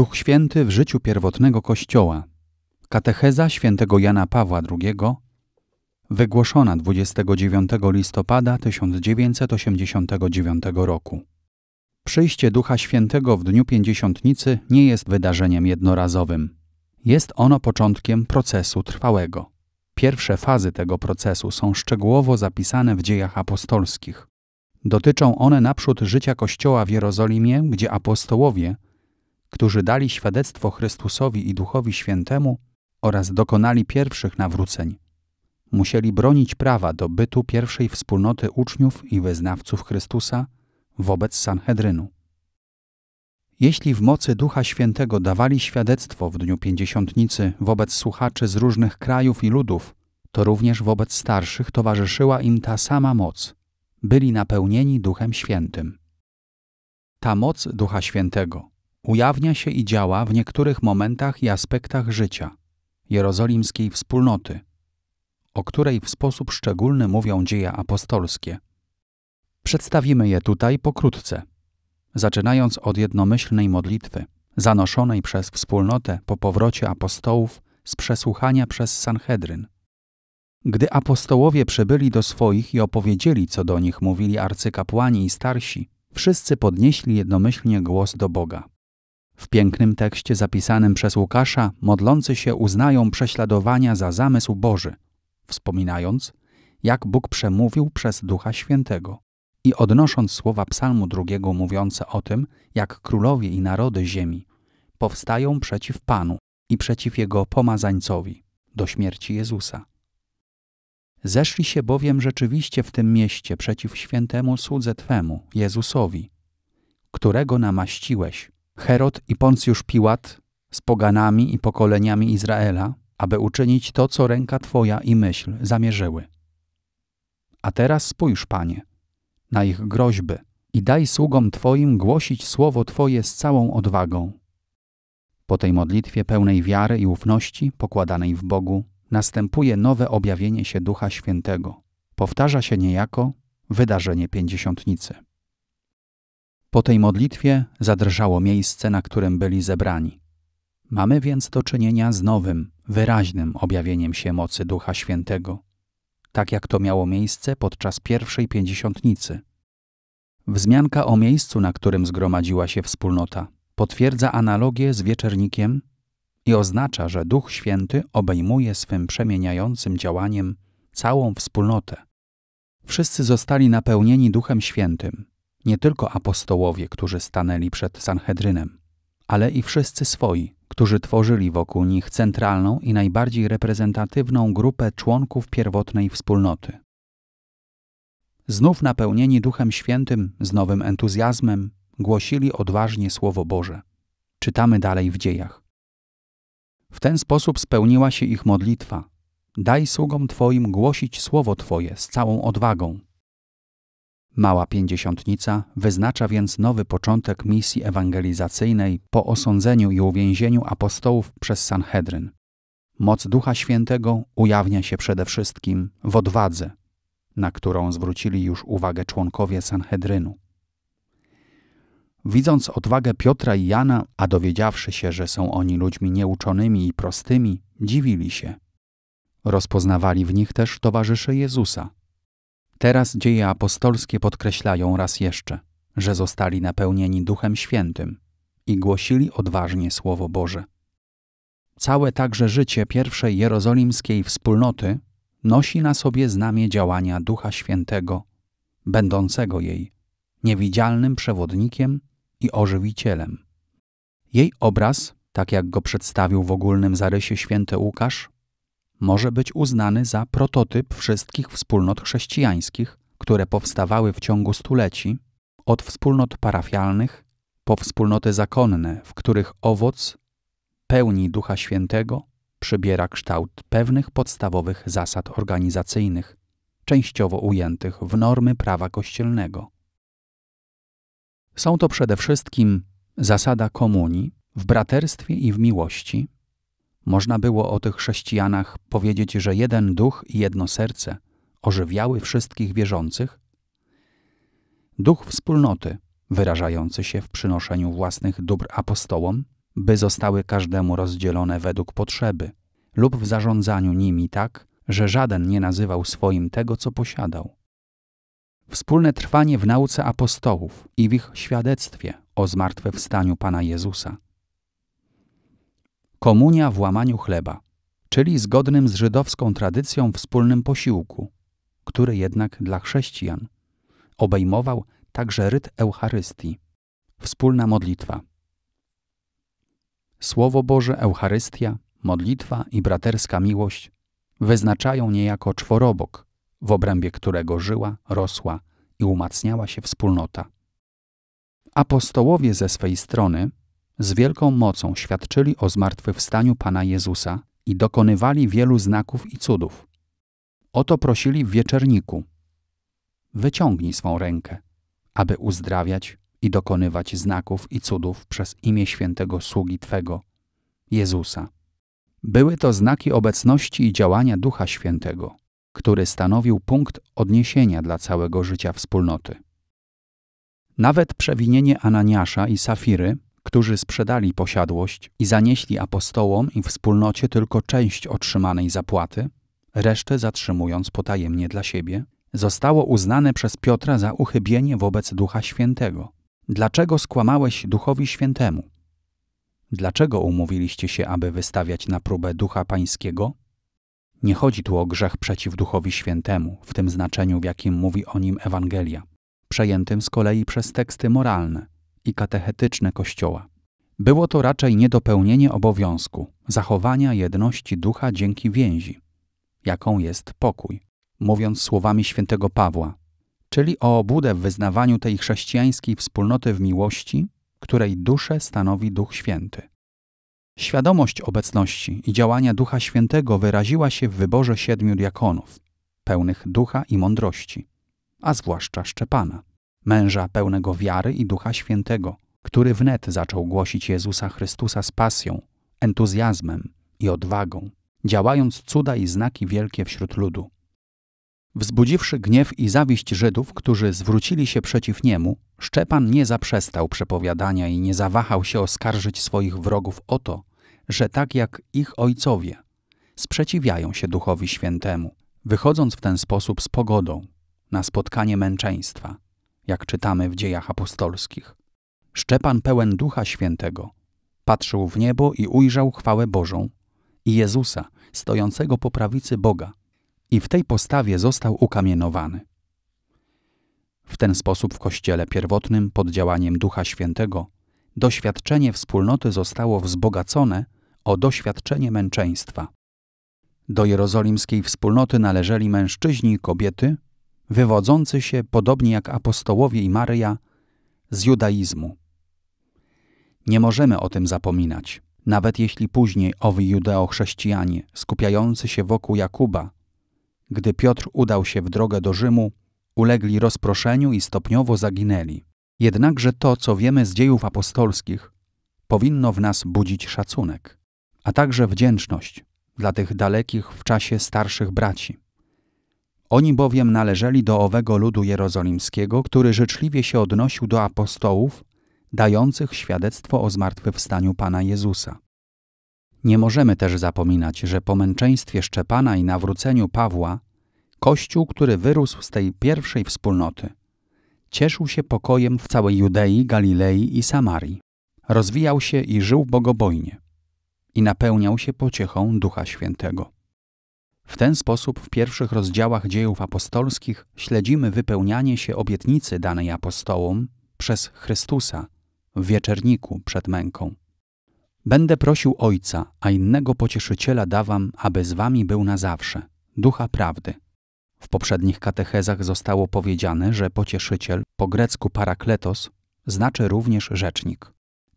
Duch Święty w życiu pierwotnego Kościoła. Katecheza świętego Jana Pawła II, wygłoszona 29 listopada 1989 roku. Przyjście Ducha Świętego w Dniu Pięćdziesiątnicy nie jest wydarzeniem jednorazowym. Jest ono początkiem procesu trwałego. Pierwsze fazy tego procesu są szczegółowo zapisane w dziejach apostolskich. Dotyczą one naprzód życia Kościoła w Jerozolimie, gdzie apostołowie – którzy dali świadectwo Chrystusowi i Duchowi Świętemu oraz dokonali pierwszych nawróceń, musieli bronić prawa do bytu pierwszej wspólnoty uczniów i wyznawców Chrystusa wobec Sanhedrynu. Jeśli w mocy Ducha Świętego dawali świadectwo w Dniu Pięćdziesiątnicy wobec słuchaczy z różnych krajów i ludów, to również wobec starszych towarzyszyła im ta sama moc. Byli napełnieni Duchem Świętym. Ta moc Ducha Świętego Ujawnia się i działa w niektórych momentach i aspektach życia jerozolimskiej wspólnoty, o której w sposób szczególny mówią dzieje apostolskie. Przedstawimy je tutaj pokrótce, zaczynając od jednomyślnej modlitwy, zanoszonej przez wspólnotę po powrocie apostołów z przesłuchania przez Sanhedryn. Gdy apostołowie przybyli do swoich i opowiedzieli, co do nich mówili arcykapłani i starsi, wszyscy podnieśli jednomyślnie głos do Boga. W pięknym tekście zapisanym przez Łukasza modlący się uznają prześladowania za zamysł Boży, wspominając, jak Bóg przemówił przez Ducha Świętego. I odnosząc słowa Psalmu drugiego mówiące o tym, jak królowie i narody ziemi powstają przeciw Panu i przeciw Jego pomazańcowi do śmierci Jezusa. Zeszli się bowiem rzeczywiście w tym mieście przeciw świętemu słudze Twemu, Jezusowi, którego namaściłeś Herod i Poncjusz Piłat z poganami i pokoleniami Izraela, aby uczynić to, co ręka Twoja i myśl zamierzyły. A teraz spójrz, Panie, na ich groźby i daj sługom Twoim głosić słowo Twoje z całą odwagą. Po tej modlitwie pełnej wiary i ufności, pokładanej w Bogu, następuje nowe objawienie się Ducha Świętego. Powtarza się niejako wydarzenie pięćdziesiątnicy. Po tej modlitwie zadrżało miejsce, na którym byli zebrani. Mamy więc do czynienia z nowym, wyraźnym objawieniem się mocy Ducha Świętego, tak jak to miało miejsce podczas pierwszej pięćdziesiątnicy. Wzmianka o miejscu, na którym zgromadziła się wspólnota, potwierdza analogię z wieczernikiem i oznacza, że Duch Święty obejmuje swym przemieniającym działaniem całą wspólnotę. Wszyscy zostali napełnieni Duchem Świętym, nie tylko apostołowie, którzy stanęli przed Sanhedrynem, ale i wszyscy swoi, którzy tworzyli wokół nich centralną i najbardziej reprezentatywną grupę członków pierwotnej wspólnoty. Znów napełnieni Duchem Świętym z nowym entuzjazmem, głosili odważnie Słowo Boże. Czytamy dalej w dziejach. W ten sposób spełniła się ich modlitwa. Daj sługom Twoim głosić Słowo Twoje z całą odwagą, Mała Pięćdziesiątnica wyznacza więc nowy początek misji ewangelizacyjnej po osądzeniu i uwięzieniu apostołów przez Sanhedryn. Moc Ducha Świętego ujawnia się przede wszystkim w odwadze, na którą zwrócili już uwagę członkowie Sanhedrynu. Widząc odwagę Piotra i Jana, a dowiedziawszy się, że są oni ludźmi nieuczonymi i prostymi, dziwili się. Rozpoznawali w nich też towarzysze Jezusa – Teraz dzieje apostolskie podkreślają raz jeszcze, że zostali napełnieni Duchem Świętym i głosili odważnie Słowo Boże. Całe także życie pierwszej jerozolimskiej wspólnoty nosi na sobie znamie działania Ducha Świętego, będącego jej niewidzialnym przewodnikiem i ożywicielem. Jej obraz, tak jak go przedstawił w ogólnym zarysie święty Łukasz, może być uznany za prototyp wszystkich wspólnot chrześcijańskich, które powstawały w ciągu stuleci, od wspólnot parafialnych po wspólnoty zakonne, w których owoc pełni Ducha Świętego przybiera kształt pewnych podstawowych zasad organizacyjnych, częściowo ujętych w normy prawa kościelnego. Są to przede wszystkim zasada komunii w braterstwie i w miłości, można było o tych chrześcijanach powiedzieć, że jeden duch i jedno serce ożywiały wszystkich wierzących? Duch wspólnoty, wyrażający się w przynoszeniu własnych dóbr apostołom, by zostały każdemu rozdzielone według potrzeby, lub w zarządzaniu nimi tak, że żaden nie nazywał swoim tego, co posiadał. Wspólne trwanie w nauce apostołów i w ich świadectwie o zmartwychwstaniu Pana Jezusa – komunia w łamaniu chleba, czyli zgodnym z żydowską tradycją wspólnym posiłku, który jednak dla chrześcijan obejmował także ryt Eucharystii, wspólna modlitwa. Słowo Boże, Eucharystia, modlitwa i braterska miłość wyznaczają niejako czworobok, w obrębie którego żyła, rosła i umacniała się wspólnota. Apostołowie ze swej strony z wielką mocą świadczyli o zmartwychwstaniu Pana Jezusa i dokonywali wielu znaków i cudów. Oto prosili w wieczerniku. Wyciągnij swą rękę, aby uzdrawiać i dokonywać znaków i cudów przez imię świętego sługi Twego, Jezusa. Były to znaki obecności i działania Ducha Świętego, który stanowił punkt odniesienia dla całego życia wspólnoty. Nawet przewinienie Ananiasza i Safiry którzy sprzedali posiadłość i zanieśli apostołom i wspólnocie tylko część otrzymanej zapłaty, resztę zatrzymując potajemnie dla siebie, zostało uznane przez Piotra za uchybienie wobec Ducha Świętego. Dlaczego skłamałeś Duchowi Świętemu? Dlaczego umówiliście się, aby wystawiać na próbę Ducha Pańskiego? Nie chodzi tu o grzech przeciw Duchowi Świętemu, w tym znaczeniu, w jakim mówi o nim Ewangelia, przejętym z kolei przez teksty moralne – i katechetyczne Kościoła. Było to raczej niedopełnienie obowiązku zachowania jedności ducha dzięki więzi, jaką jest pokój, mówiąc słowami świętego Pawła, czyli o obudę w wyznawaniu tej chrześcijańskiej wspólnoty w miłości, której duszę stanowi Duch Święty. Świadomość obecności i działania Ducha Świętego wyraziła się w wyborze siedmiu diakonów, pełnych ducha i mądrości, a zwłaszcza Szczepana męża pełnego wiary i Ducha Świętego, który wnet zaczął głosić Jezusa Chrystusa z pasją, entuzjazmem i odwagą, działając cuda i znaki wielkie wśród ludu. Wzbudziwszy gniew i zawiść Żydów, którzy zwrócili się przeciw niemu, Szczepan nie zaprzestał przepowiadania i nie zawahał się oskarżyć swoich wrogów o to, że tak jak ich ojcowie, sprzeciwiają się Duchowi Świętemu, wychodząc w ten sposób z pogodą na spotkanie męczeństwa jak czytamy w dziejach apostolskich. Szczepan pełen Ducha Świętego patrzył w niebo i ujrzał chwałę Bożą i Jezusa stojącego po prawicy Boga i w tej postawie został ukamienowany. W ten sposób w Kościele pierwotnym pod działaniem Ducha Świętego doświadczenie wspólnoty zostało wzbogacone o doświadczenie męczeństwa. Do jerozolimskiej wspólnoty należeli mężczyźni i kobiety, wywodzący się, podobnie jak apostołowie i Maryja, z judaizmu. Nie możemy o tym zapominać, nawet jeśli później owi judeochrześcijanie, skupiający się wokół Jakuba, gdy Piotr udał się w drogę do Rzymu, ulegli rozproszeniu i stopniowo zaginęli. Jednakże to, co wiemy z dziejów apostolskich, powinno w nas budzić szacunek, a także wdzięczność dla tych dalekich w czasie starszych braci. Oni bowiem należeli do owego ludu jerozolimskiego, który życzliwie się odnosił do apostołów, dających świadectwo o zmartwychwstaniu Pana Jezusa. Nie możemy też zapominać, że po męczeństwie Szczepana i nawróceniu Pawła, Kościół, który wyrósł z tej pierwszej wspólnoty, cieszył się pokojem w całej Judei, Galilei i Samarii. Rozwijał się i żył bogobojnie i napełniał się pociechą Ducha Świętego. W ten sposób w pierwszych rozdziałach dziejów apostolskich śledzimy wypełnianie się obietnicy danej apostołom przez Chrystusa w wieczerniku przed męką. Będę prosił Ojca, a innego pocieszyciela dawam, aby z wami był na zawsze, ducha prawdy. W poprzednich katechezach zostało powiedziane, że pocieszyciel, po grecku parakletos, znaczy również rzecznik.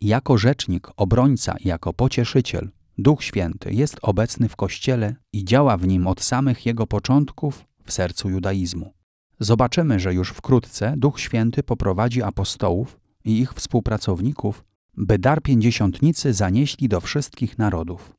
Jako rzecznik, obrońca, jako pocieszyciel Duch Święty jest obecny w Kościele i działa w nim od samych jego początków w sercu judaizmu. Zobaczymy, że już wkrótce Duch Święty poprowadzi apostołów i ich współpracowników, by dar pięćdziesiątnicy zanieśli do wszystkich narodów.